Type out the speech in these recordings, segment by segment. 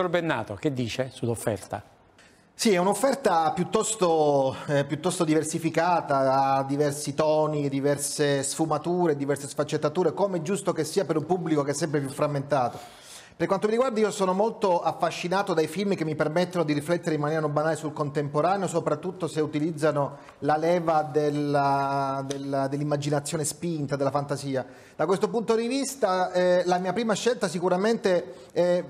Professor Bennato, che dice sull'offerta? Sì, è un'offerta piuttosto, eh, piuttosto, diversificata, ha diversi toni, diverse sfumature, diverse sfaccettature, come è giusto che sia per un pubblico che è sempre più frammentato. Per quanto mi riguarda io sono molto affascinato dai film che mi permettono di riflettere in maniera non banale sul contemporaneo, soprattutto se utilizzano la leva della, della, dell'immaginazione spinta, della fantasia. Da questo punto di vista eh, la mia prima scelta sicuramente è eh,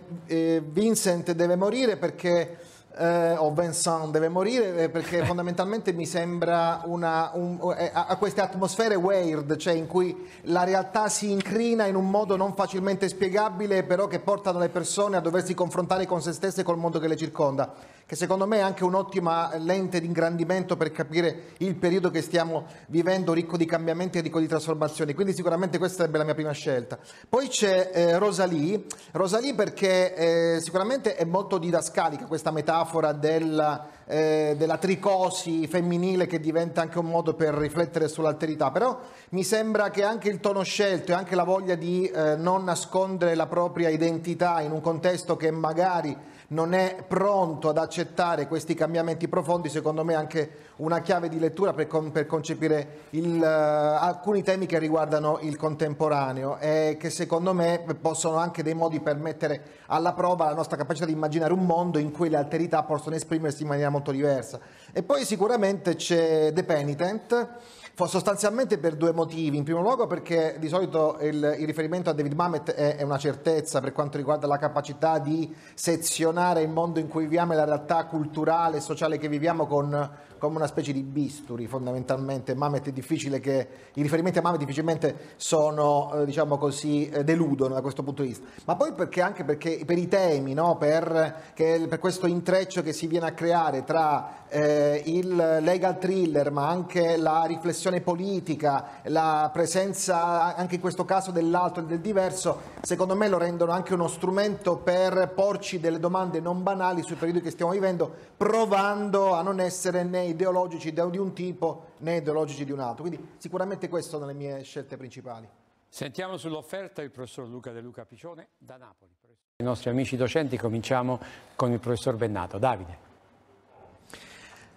eh, Vincent deve morire perché eh, o Vincent deve morire eh, perché fondamentalmente mi sembra una, un, eh, eh, a queste atmosfere weird, cioè in cui la realtà si incrina in un modo non facilmente spiegabile, però che portano le persone a doversi confrontare con se stesse e col mondo che le circonda che secondo me è anche un'ottima lente di ingrandimento per capire il periodo che stiamo vivendo, ricco di cambiamenti e ricco di trasformazioni. Quindi sicuramente questa sarebbe la mia prima scelta. Poi c'è eh, Rosalie, Rosalie perché eh, sicuramente è molto didascalica questa metafora della, eh, della tricosi femminile che diventa anche un modo per riflettere sull'alterità, però mi sembra che anche il tono scelto e anche la voglia di eh, non nascondere la propria identità in un contesto che magari non è pronto ad accettare questi cambiamenti profondi, secondo me anche una chiave di lettura per, con, per concepire il, uh, alcuni temi che riguardano il contemporaneo e che secondo me possono anche dei modi per mettere alla prova la nostra capacità di immaginare un mondo in cui le alterità possono esprimersi in maniera molto diversa. E poi sicuramente c'è The Penitent, sostanzialmente per due motivi. In primo luogo perché di solito il, il riferimento a David Mamet è, è, una certezza per quanto riguarda la capacità di sezionare il mondo in cui viviamo e la realtà culturale e sociale che viviamo con come una specie di bisturi fondamentalmente. Mamet è difficile che i riferimenti a Mamet difficilmente sono, eh, diciamo così, eh, deludono da questo punto di vista. Ma poi perché anche perché per i temi, no? per, che, per, questo intreccio che si viene a creare tra eh, il legal thriller, ma anche la riflessione politica, la presenza anche in questo caso dell'altro e del diverso, secondo me lo rendono anche uno strumento per porci delle domande non banali sui periodi che stiamo vivendo, provando a non essere né ideologici di un tipo né ideologici di un altro. Quindi sicuramente queste sono le mie scelte principali. Sentiamo sull'offerta il professor Luca De Luca Piccione da Napoli. I nostri amici docenti cominciamo con il professor Bennato. Davide.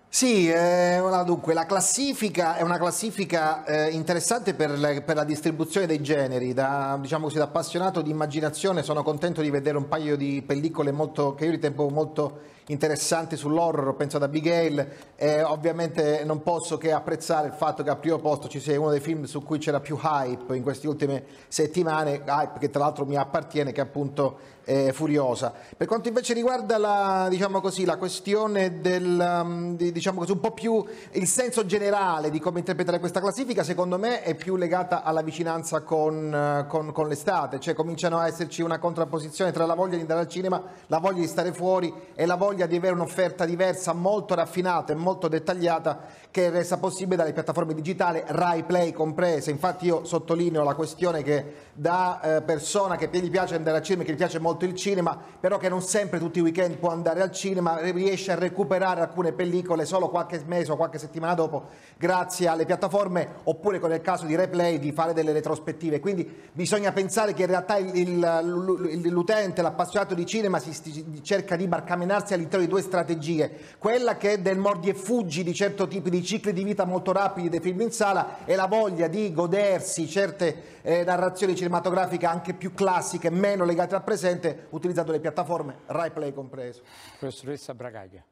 Sì, eh, dunque, la classifica è una classifica eh, interessante per la, per la, distribuzione dei generi. Da, diciamo così, da appassionato di immaginazione sono contento di vedere un paio di pellicole molto, che io ritengo molto interessanti sull'horror, penso ad Abigail, e ovviamente non posso che apprezzare il fatto che al primo posto ci sia uno dei film su cui c'era più hype in queste ultime settimane, hype che tra l'altro mi appartiene, che è appunto è eh, Furiosa. Per quanto invece riguarda la, diciamo così, la questione del, um, diciamo così, un po' più il senso generale di come interpretare questa classifica, secondo me è più legata alla vicinanza con, eh, con, con l'estate, cioè cominciano a esserci una contrapposizione tra la voglia di andare al cinema, la voglia di stare fuori e la voglia voglia di avere un'offerta diversa, molto raffinata e molto dettagliata, che è resa possibile dalle piattaforme digitali, Rai Play comprese. Infatti io sottolineo la questione che da eh, persona che gli piace andare al cinema, che gli piace molto il cinema, però che non sempre tutti i weekend può andare al cinema, riesce a recuperare alcune pellicole solo qualche mese o qualche settimana dopo, grazie alle piattaforme, oppure con il caso di Rai Play di fare delle retrospettive. Quindi bisogna pensare che in realtà l'utente, l'appassionato di cinema si, si cerca di barcamenarsi all'interno all'interno di due strategie, quella che è del mordi e fuggi di certi tipi di cicli di vita molto rapidi dei film in sala e la voglia di godersi certe eh, narrazioni cinematografiche anche più classiche, meno legate al presente, utilizzando le piattaforme RaiPlay compreso. Professoressa Bragaglia.